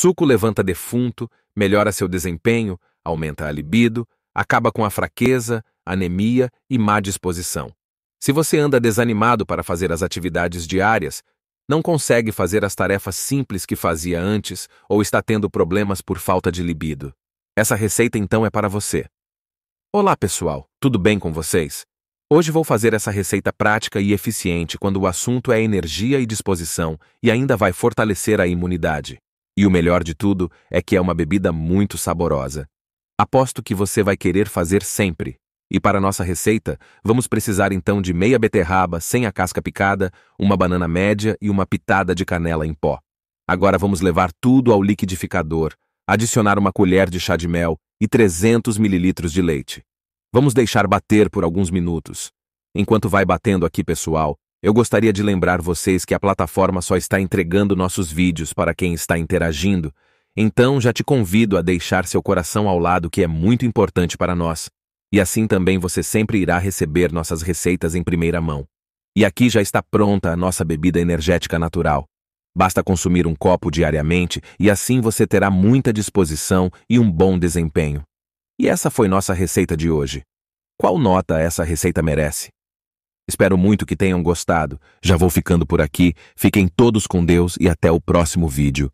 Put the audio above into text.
Suco levanta defunto, melhora seu desempenho, aumenta a libido, acaba com a fraqueza, anemia e má disposição. Se você anda desanimado para fazer as atividades diárias, não consegue fazer as tarefas simples que fazia antes ou está tendo problemas por falta de libido. Essa receita então é para você. Olá pessoal, tudo bem com vocês? Hoje vou fazer essa receita prática e eficiente quando o assunto é energia e disposição e ainda vai fortalecer a imunidade. E o melhor de tudo é que é uma bebida muito saborosa. Aposto que você vai querer fazer sempre. E para nossa receita, vamos precisar então de meia beterraba sem a casca picada, uma banana média e uma pitada de canela em pó. Agora vamos levar tudo ao liquidificador, adicionar uma colher de chá de mel e 300 ml de leite. Vamos deixar bater por alguns minutos. Enquanto vai batendo aqui, pessoal, eu gostaria de lembrar vocês que a plataforma só está entregando nossos vídeos para quem está interagindo, então já te convido a deixar seu coração ao lado que é muito importante para nós, e assim também você sempre irá receber nossas receitas em primeira mão. E aqui já está pronta a nossa bebida energética natural. Basta consumir um copo diariamente e assim você terá muita disposição e um bom desempenho. E essa foi nossa receita de hoje. Qual nota essa receita merece? Espero muito que tenham gostado. Já vou ficando por aqui. Fiquem todos com Deus e até o próximo vídeo.